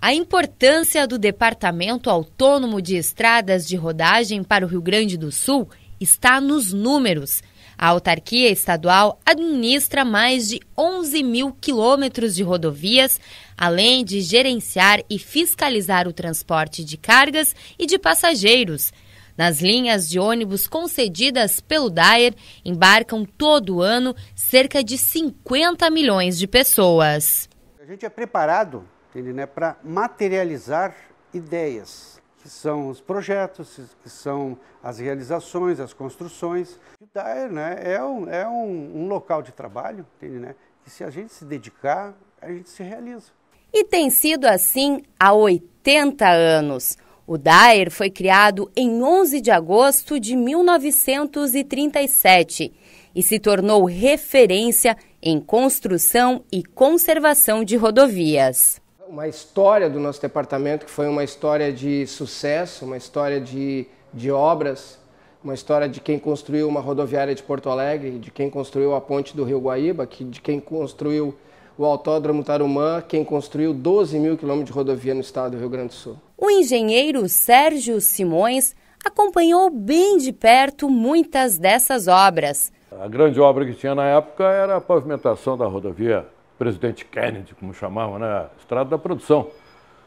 A importância do Departamento Autônomo de Estradas de Rodagem para o Rio Grande do Sul está nos números. A autarquia estadual administra mais de 11 mil quilômetros de rodovias, além de gerenciar e fiscalizar o transporte de cargas e de passageiros. Nas linhas de ônibus concedidas pelo Dyer embarcam todo ano cerca de 50 milhões de pessoas. A gente é preparado né, para materializar ideias, que são os projetos, que são as realizações, as construções. O Dyer né, é, um, é um, um local de trabalho entende, né, que, se a gente se dedicar, a gente se realiza. E tem sido assim há 80 anos. O Daer foi criado em 11 de agosto de 1937 e se tornou referência em construção e conservação de rodovias. Uma história do nosso departamento que foi uma história de sucesso, uma história de, de obras, uma história de quem construiu uma rodoviária de Porto Alegre, de quem construiu a ponte do Rio Guaíba, que, de quem construiu o Autódromo Tarumã, quem construiu 12 mil quilômetros de rodovia no estado do Rio Grande do Sul. O engenheiro Sérgio Simões acompanhou bem de perto muitas dessas obras. A grande obra que tinha na época era a pavimentação da rodovia Presidente Kennedy, como chamavam, né? Estrada da Produção.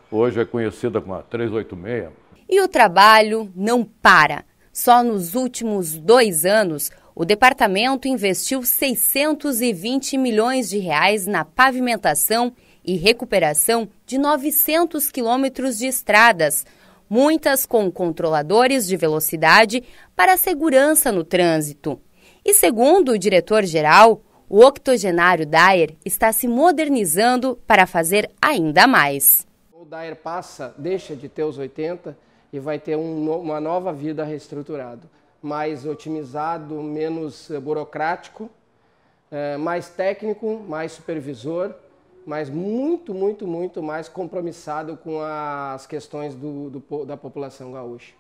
Hoje é conhecida como a 386. E o trabalho não para. Só nos últimos dois anos, o departamento investiu 620 milhões de reais na pavimentação e recuperação de 900 quilômetros de estradas, muitas com controladores de velocidade para a segurança no trânsito. E segundo o diretor-geral, o octogenário Dyer está se modernizando para fazer ainda mais. O Dyer passa, deixa de ter os 80 e vai ter um, uma nova vida reestruturada mais otimizado, menos eh, burocrático, eh, mais técnico, mais supervisor, mas muito, muito, muito mais compromissado com as questões do, do, da população gaúcha.